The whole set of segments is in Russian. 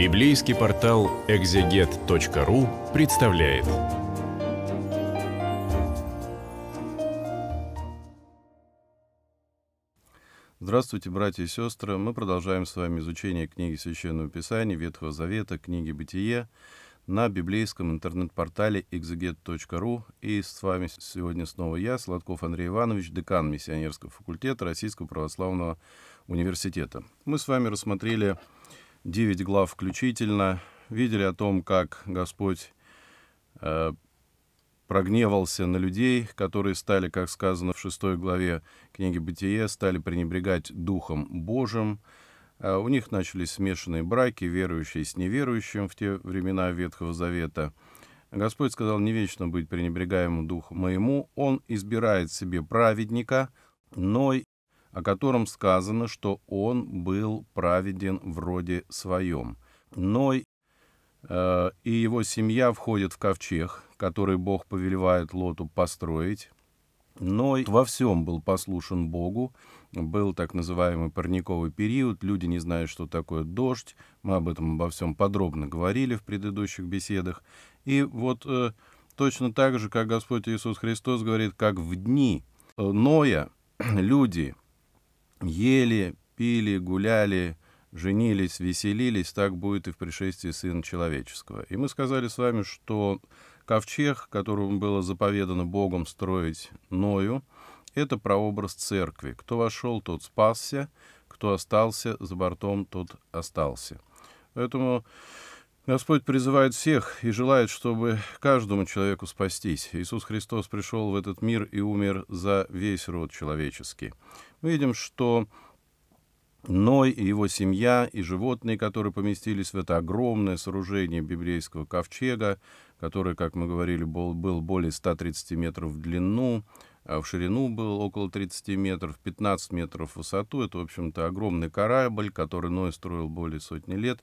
Библейский портал экзегет.ру представляет. Здравствуйте, братья и сестры! Мы продолжаем с вами изучение книги Священного Писания, Ветхого Завета, книги Бытие на библейском интернет-портале exeget.ru. И с вами сегодня снова я, Сладков Андрей Иванович, декан Миссионерского факультета Российского православного университета. Мы с вами рассмотрели 9 глав включительно, видели о том, как Господь э, прогневался на людей, которые стали, как сказано в 6 главе книги «Бытие», стали пренебрегать Духом Божьим. Э, у них начались смешанные браки, верующие с неверующим в те времена Ветхого Завета. Господь сказал, не вечно быть пренебрегаемым Духом моему. Он избирает себе праведника, но о котором сказано, что он был праведен вроде своем. Но э, и его семья входит в ковчег, который Бог повелевает Лоту построить. ной во всем был послушен Богу. Был так называемый парниковый период. Люди не знают, что такое дождь. Мы об этом обо всем подробно говорили в предыдущих беседах. И вот э, точно так же, как Господь Иисус Христос говорит, как в дни э, Ноя люди Ели, пили, гуляли, женились, веселились, так будет и в пришествии Сына Человеческого. И мы сказали с вами, что ковчег, которому было заповедано Богом строить Ною, это прообраз церкви. Кто вошел, тот спасся, кто остался за бортом, тот остался. Поэтому Господь призывает всех и желает, чтобы каждому человеку спастись. Иисус Христос пришел в этот мир и умер за весь род человеческий. Мы видим, что Ной и его семья и животные, которые поместились в это огромное сооружение библейского ковчега, который, как мы говорили, был, был более 130 метров в длину, а в ширину был около 30 метров, 15 метров в высоту. Это, в общем-то, огромный корабль, который Ной строил более сотни лет.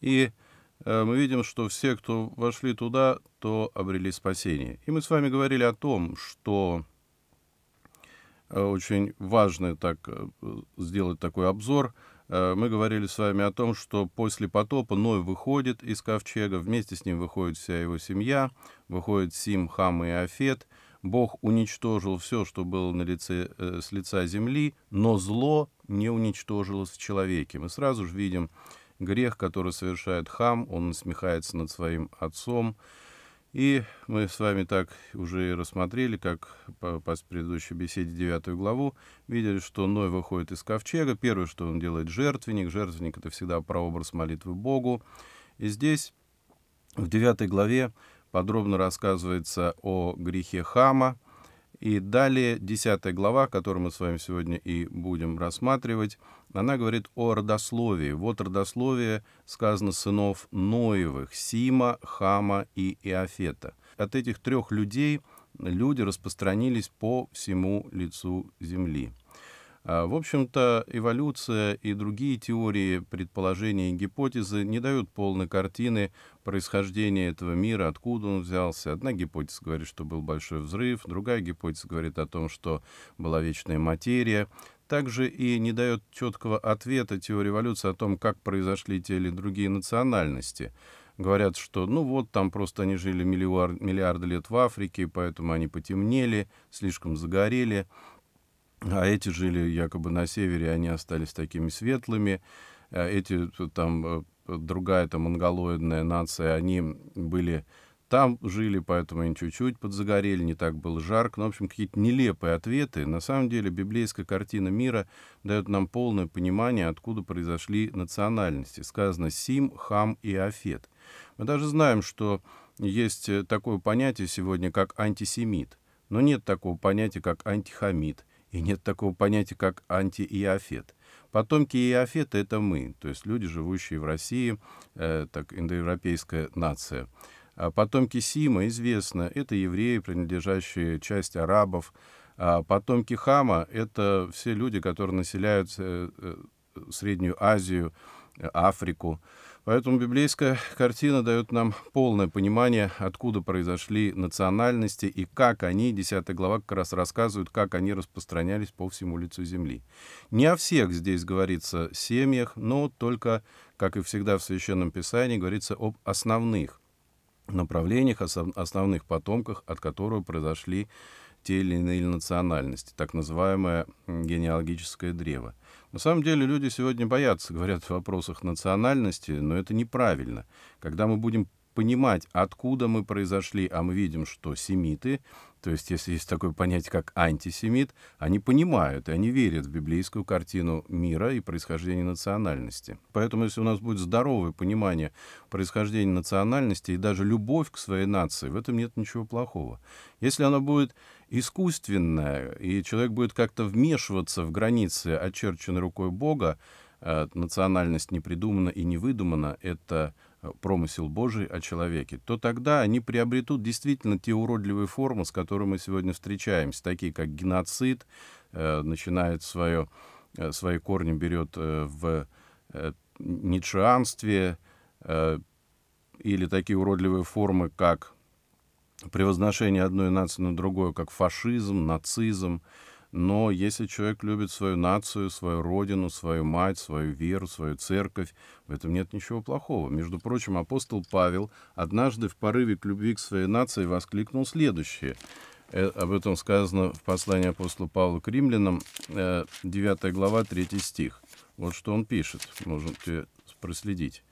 И Э, мы видим, что все, кто вошли туда, то обрели спасение. И мы с вами говорили о том, что э, очень важно так, э, сделать такой обзор. Мы говорили с вами о том, что после потопа Ной выходит из ковчега, вместе с ним выходит вся его семья, выходит Сим, Хам и Афет. Бог уничтожил все, что было на лице, с лица земли, но зло не уничтожилось в человеке. Мы сразу же видим, грех, который совершает хам, он насмехается над своим отцом. И мы с вами так уже и рассмотрели, как по, по предыдущей беседе 9 главу, видели, что Ной выходит из ковчега. Первое, что он делает, жертвенник. Жертвенник — это всегда прообраз молитвы Богу. И здесь, в 9 главе, подробно рассказывается о грехе хама. И далее 10 глава, которую мы с вами сегодня и будем рассматривать — она говорит о родословии. Вот родословие сказано сынов Ноевых, Сима, Хама и Иофета. От этих трех людей люди распространились по всему лицу земли. А, в общем-то, эволюция и другие теории, предположения и гипотезы не дают полной картины происхождения этого мира, откуда он взялся. Одна гипотеза говорит, что был большой взрыв, другая гипотеза говорит о том, что была вечная материя, также и не дает четкого ответа теории эволюции о том, как произошли те или другие национальности. Говорят, что ну вот, там просто они жили миллиард, миллиарды лет в Африке, поэтому они потемнели, слишком загорели, а эти жили якобы на севере, они остались такими светлыми, э, эти э, там э, другая там монголоидная нация, они были там жили, поэтому они чуть-чуть подзагорели, не так было жарко. Ну, в общем, какие-то нелепые ответы. На самом деле, библейская картина мира дает нам полное понимание, откуда произошли национальности. Сказано Сим, Хам и Афет. Мы даже знаем, что есть э, такое понятие сегодня, как антисемит. Но нет такого понятия, как антихамит И нет такого понятия, как антииофет. Потомки Иофета — это мы, то есть люди, живущие в России, э, так, индоевропейская нация — а потомки Сима известно, это евреи, принадлежащие часть арабов. А потомки Хама — это все люди, которые населяют э, э, Среднюю Азию, Африку. Поэтому библейская картина дает нам полное понимание, откуда произошли национальности и как они, 10 глава как раз рассказывают, как они распространялись по всему лицу земли. Не о всех здесь говорится семьях, но только, как и всегда в Священном Писании, говорится об основных – направлениях, основных потомках, от которого произошли те или иные национальности, так называемое генеалогическое древо. На самом деле люди сегодня боятся, говорят в вопросах национальности, но это неправильно. Когда мы будем понимать, откуда мы произошли, а мы видим, что семиты, то есть если есть такое понятие, как антисемит, они понимают и они верят в библейскую картину мира и происхождения национальности. Поэтому если у нас будет здоровое понимание происхождения национальности и даже любовь к своей нации, в этом нет ничего плохого. Если она будет искусственная, и человек будет как-то вмешиваться в границы, очерченные рукой Бога, э, национальность не придумана и не выдумана, это промысел Божий о человеке, то тогда они приобретут действительно те уродливые формы, с которыми мы сегодня встречаемся, такие как геноцид, э, начинает свое, э, свои корни берет э, в ницшеанстве, или такие уродливые формы, как превозношение одной нации на другую, как фашизм, нацизм, но если человек любит свою нацию, свою родину, свою мать, свою веру, свою церковь, в этом нет ничего плохого. Между прочим, апостол Павел однажды в порыве к любви к своей нации воскликнул следующее. Э, об этом сказано в послании апостола Павла к римлянам, 9 э, глава, 3 стих. Вот что он пишет, можете проследить.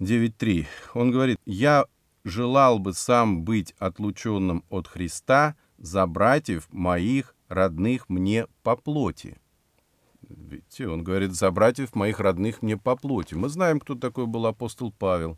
9.3. Он говорит, «Я желал бы сам быть отлученным от Христа за братьев моих родных мне по плоти. Видите, он говорит, за братьев моих родных мне по плоти. Мы знаем, кто такой был апостол Павел.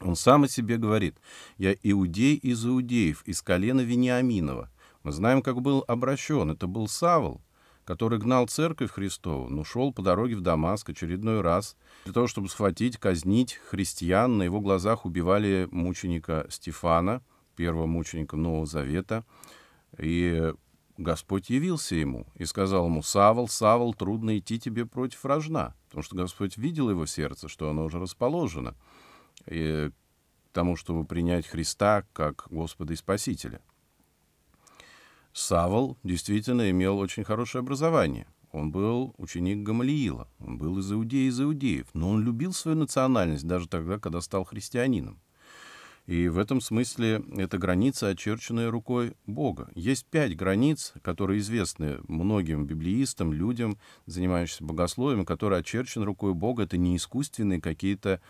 Он сам о себе говорит, я иудей из иудеев, из колена Вениаминова. Мы знаем, как был обращен. Это был Савл, который гнал церковь Христову, но шел по дороге в Дамаск очередной раз для того, чтобы схватить, казнить христиан. На его глазах убивали мученика Стефана, первого мученика Нового Завета. И Господь явился ему и сказал ему, «Савол, Савол, трудно идти тебе против рожна», потому что Господь видел его сердце, что оно уже расположено и к тому, чтобы принять Христа как Господа и Спасителя. Савол действительно имел очень хорошее образование. Он был ученик Гамалиила, он был из иудеи из иудеев, но он любил свою национальность даже тогда, когда стал христианином. И в этом смысле это граница, очерченная рукой Бога. Есть пять границ, которые известны многим библеистам, людям, занимающимся богословием, которые очерчены рукой Бога. Это не искусственные какие-то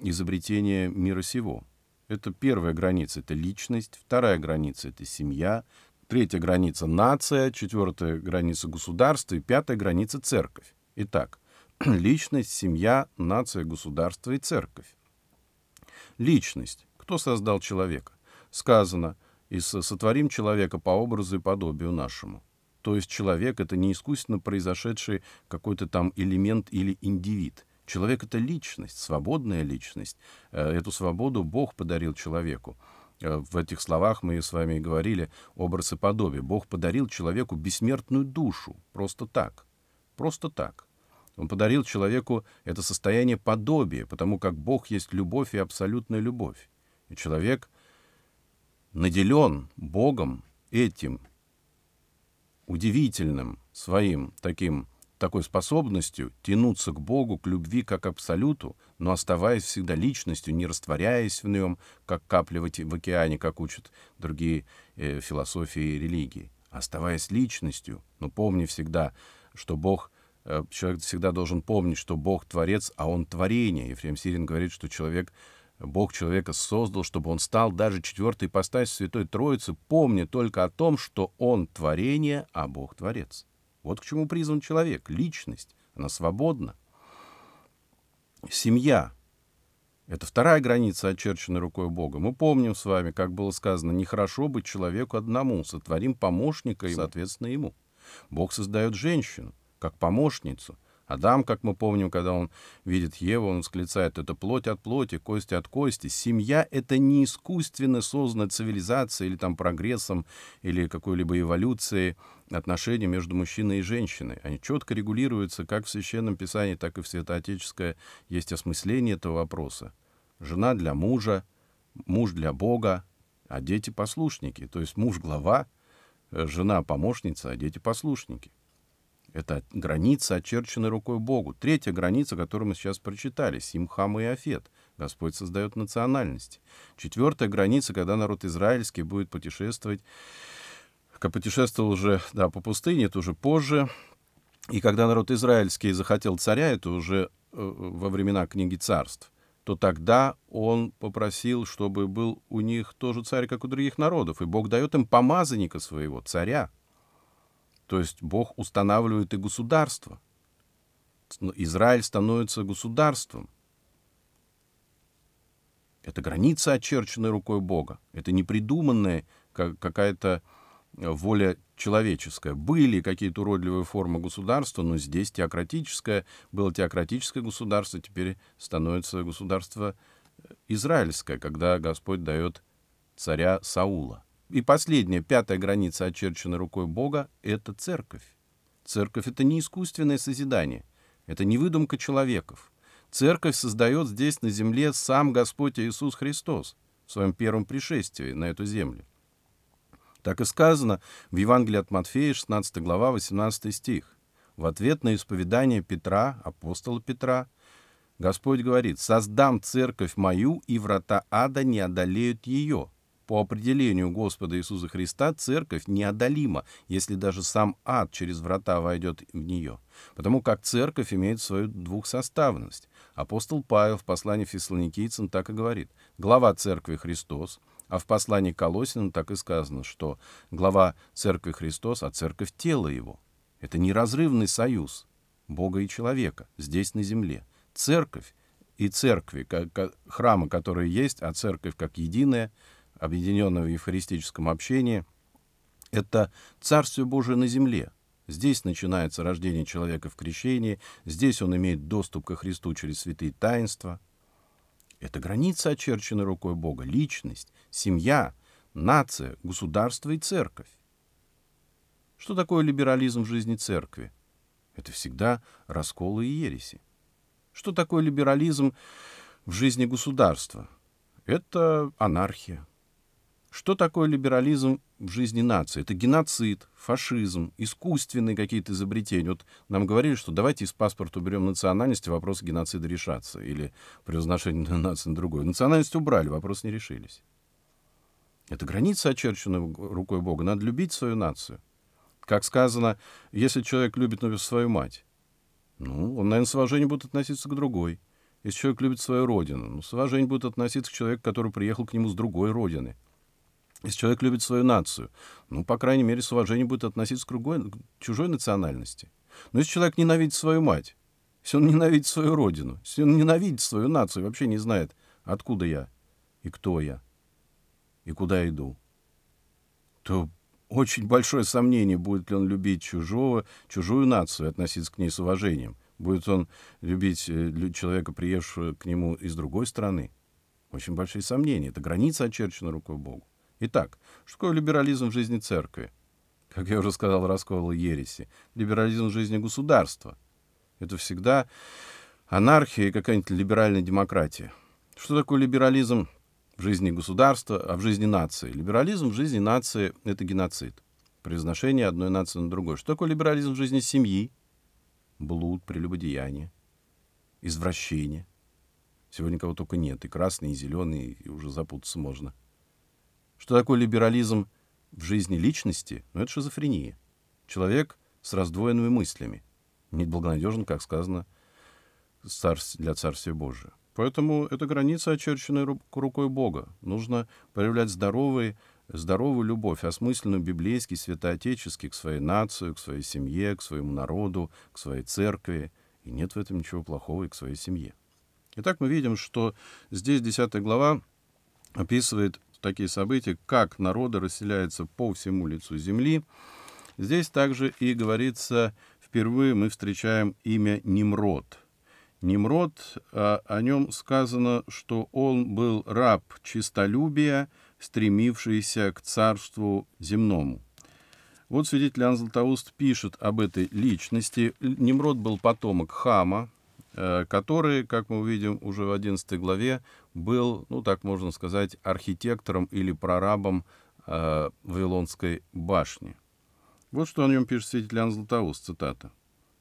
изобретения мира сего. Это первая граница — это личность, вторая граница — это семья, третья граница — нация, четвертая граница — государство и пятая граница — церковь. Итак, личность, семья, нация, государство и церковь. Личность кто создал человека. Сказано, и сотворим человека по образу и подобию нашему. То есть человек — это не искусственно произошедший какой-то там элемент или индивид. Человек — это личность, свободная личность. Э, эту свободу Бог подарил человеку. Э, в этих словах мы с вами и говорили образ и подобие. Бог подарил человеку бессмертную душу. Просто так. Просто так. Он подарил человеку это состояние подобия, потому как Бог есть любовь и абсолютная любовь. И человек наделен Богом этим удивительным своим таким такой способностью тянуться к Богу, к любви как абсолюту, но оставаясь всегда личностью, не растворяясь в нем, как капля в океане, как учат другие э, философии и религии. Оставаясь личностью, но помни всегда, что Бог, э, человек всегда должен помнить, что Бог творец, а он творение. Ефрем Сирин говорит, что человек — Бог человека создал, чтобы он стал даже четвертой постась Святой Троицы, помня только о том, что он творение, а Бог творец. Вот к чему призван человек, личность, она свободна. Семья — это вторая граница, очерченная рукой Бога. Мы помним с вами, как было сказано, нехорошо быть человеку одному, сотворим помощника и, соответственно, ему. Бог создает женщину, как помощницу — Адам, как мы помним, когда он видит Еву, он склицает это плоть от плоти, кости от кости. Семья — это не искусственно созданная цивилизация или там прогрессом, или какой-либо эволюцией отношения между мужчиной и женщиной. Они четко регулируются как в Священном Писании, так и в Святоотеческое. Есть осмысление этого вопроса. Жена для мужа, муж для Бога, а дети — послушники. То есть муж — глава, э, жена — помощница, а дети — послушники. Это граница, очерченная рукой Богу. Третья граница, которую мы сейчас прочитали, Симхам и Афет. Господь создает национальности. Четвертая граница, когда народ израильский будет путешествовать, как путешествовал уже да, по пустыне, это уже позже. И когда народ израильский захотел царя, это уже э, во времена книги царств, то тогда он попросил, чтобы был у них тоже царь, как у других народов. И Бог дает им помазанника своего, царя, то есть Бог устанавливает и государство. Израиль становится государством. Это граница, очерченная рукой Бога. Это не придуманная какая-то э, воля человеческая. Были какие-то уродливые формы государства, но здесь теократическое, было теократическое государство, теперь становится государство э, израильское, когда Господь дает царя Саула. И последняя, пятая граница, очерченная рукой Бога, — это церковь. Церковь — это не искусственное созидание, это не выдумка человеков. Церковь создает здесь, на земле, сам Господь Иисус Христос в своем первом пришествии на эту землю. Так и сказано в Евангелии от Матфея, 16 глава, 18 стих. В ответ на исповедание Петра, апостола Петра, Господь говорит, «Создам церковь мою, и врата ада не одолеют ее». По определению Господа Иисуса Христа церковь неодолима, если даже сам ад через врата войдет в нее, потому как церковь имеет свою двухсоставность. Апостол Павел в послании фессалоникийцам так и говорит «Глава церкви Христос», а в послании Колосинам так и сказано, что глава церкви Христос, а церковь — тело его. Это неразрывный союз Бога и человека здесь на земле. Церковь и церкви, как храмы, которые есть, а церковь как единая — объединенного в евхаристическом общении, это Царствие Божие на земле. Здесь начинается рождение человека в крещении, здесь он имеет доступ ко Христу через святые таинства. Это граница, очерченная рукой Бога, личность, семья, нация, государство и церковь. Что такое либерализм в жизни церкви? Это всегда расколы и ереси. Что такое либерализм в жизни государства? Это анархия, что такое либерализм в жизни нации? Это геноцид, фашизм, искусственные какие-то изобретения. Вот нам говорили, что давайте из паспорта уберем национальность, и вопрос геноцида решаться. Или превозношение нации на другую. Национальность убрали, вопрос не решились. Это граница, очерченная рукой Бога. Надо любить свою нацию. Как сказано, если человек любит например, свою мать, ну, он, наверное, с уважением будет относиться к другой. Если человек любит свою родину, ну, с уважением будет относиться к человеку, который приехал к нему с другой родины. Если человек любит свою нацию, ну, по крайней мере, с уважением будет относиться к, другой, к чужой национальности. Но если человек ненавидит свою мать, если он ненавидит свою родину, если он ненавидит свою нацию, вообще не знает, откуда я и кто я, и куда иду, то очень большое сомнение, будет ли он любить чужого, чужую нацию, относиться к ней с уважением. Будет он любить э, человека, приехавшего к нему из другой страны. Очень большие сомнения. Это граница очерчена рукой Богу. Итак, что такое либерализм в жизни церкви? Как я уже сказал, раскол ереси. Либерализм в жизни государства. Это всегда анархия и какая-нибудь либеральная демократия. Что такое либерализм в жизни государства, а в жизни нации? Либерализм в жизни нации — это геноцид. Произношение одной нации на другой. Что такое либерализм в жизни семьи? Блуд, прелюбодеяние, извращение. Сегодня кого только нет. И красный, и зеленый, и уже запутаться можно — что такое либерализм в жизни личности? Ну, это шизофрения. Человек с раздвоенными мыслями. Неблагонадежен, как сказано, для Царствия Божия. Поэтому это граница, очерченная рукой Бога. Нужно проявлять здоровые, здоровую любовь, осмысленную библейский, святоотеческий к своей нации, к своей семье, к своему народу, к своей церкви. И нет в этом ничего плохого и к своей семье. Итак, мы видим, что здесь 10 глава описывает такие события, как народы расселяются по всему лицу земли. Здесь также и говорится, впервые мы встречаем имя Немрод. Немрод, а, о нем сказано, что он был раб чистолюбия, стремившийся к царству земному. Вот свидетель Иоанн пишет об этой личности. Немрод был потомок Хама, Э, который, как мы увидим уже в 11 главе, был, ну так можно сказать, архитектором или прорабом э, Вавилонской башни. Вот что о нем пишет святитель Иоанн Златоуст, цитата.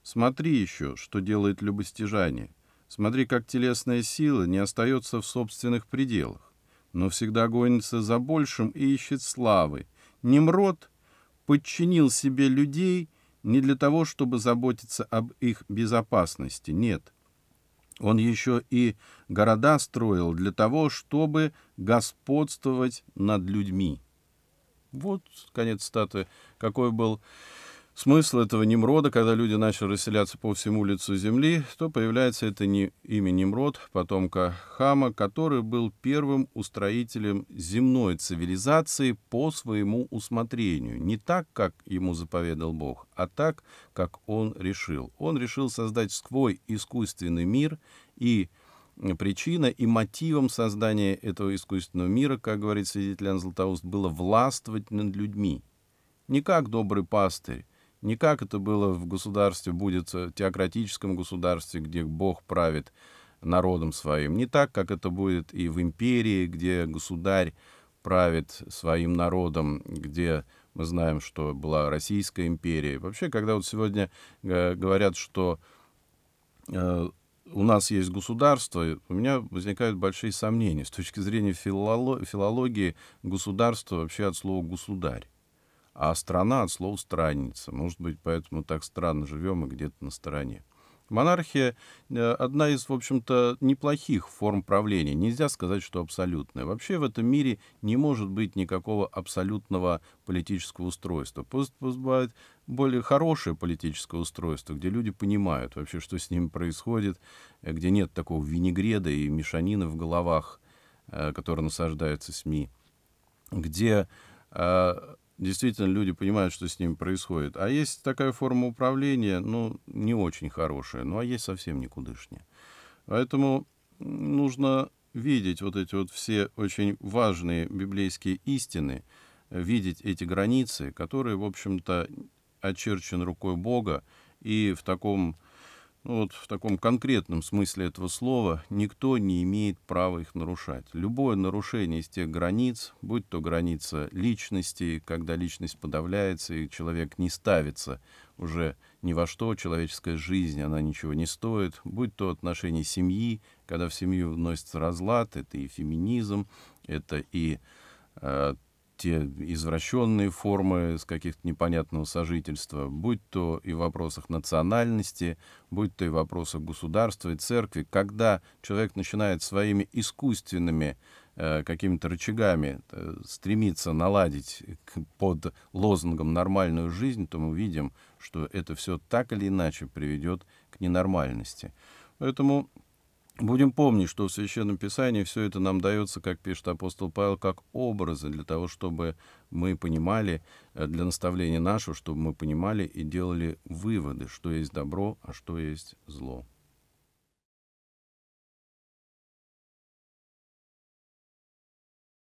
«Смотри еще, что делает любостяжание. Смотри, как телесная сила не остается в собственных пределах, но всегда гонится за большим и ищет славы. Немрод подчинил себе людей не для того, чтобы заботиться об их безопасности, нет – он еще и города строил для того, чтобы господствовать над людьми. Вот, конец статы, какой был смысл этого Немрода, когда люди начали расселяться по всему лицу земли, то появляется это не имя Немрод, потомка Хама, который был первым устроителем земной цивилизации по своему усмотрению, не так, как ему заповедал Бог, а так, как он решил. Он решил создать свой искусственный мир и причина и мотивом создания этого искусственного мира, как говорит свидетель Иоанн Златоуст, было властвовать над людьми. Не как добрый пастырь, не как это было в государстве, будет в э, теократическом государстве, где Бог правит народом своим. Не так, как это будет и в империи, где государь правит своим народом, где мы знаем, что была Российская империя. Вообще, когда вот сегодня э, говорят, что э, у нас есть государство, у меня возникают большие сомнения. С точки зрения филологии, государство вообще от слова «государь». А страна от слова странница, Может быть, поэтому так странно живем и где-то на стороне. Монархия э, — одна из, в общем-то, неплохих форм правления. Нельзя сказать, что абсолютная. Вообще в этом мире не может быть никакого абсолютного политического устройства. Пусть бывает более хорошее политическое устройство, где люди понимают вообще, что с ними происходит, э, где нет такого винегреда и мешанины в головах, э, которые насаждаются СМИ, где действительно люди понимают, что с ними происходит. А есть такая форма управления, ну, не очень хорошая, ну, а есть совсем никудышняя. Поэтому нужно видеть вот эти вот все очень важные библейские истины, видеть эти границы, которые, в общем-то, очерчен рукой Бога, и в таком ну, вот в таком конкретном смысле этого слова, никто не имеет права их нарушать. Любое нарушение из тех границ, будь то граница личности, когда личность подавляется и человек не ставится уже ни во что, человеческая жизнь, она ничего не стоит, будь то отношение семьи, когда в семью вносится разлад, это и феминизм, это и э, те извращенные формы с каких-то непонятного сожительства, будь то и в вопросах национальности, будь то и в вопросах государства и церкви, когда человек начинает своими искусственными э, какими-то рычагами э, стремиться наладить под лозунгом нормальную жизнь, то мы видим, что это все так или иначе приведет к ненормальности. Поэтому Будем помнить, что в Священном Писании все это нам дается, как пишет апостол Павел, как образы для того, чтобы мы понимали, э, для наставления нашего, чтобы мы понимали и делали выводы, что есть добро, а что есть зло.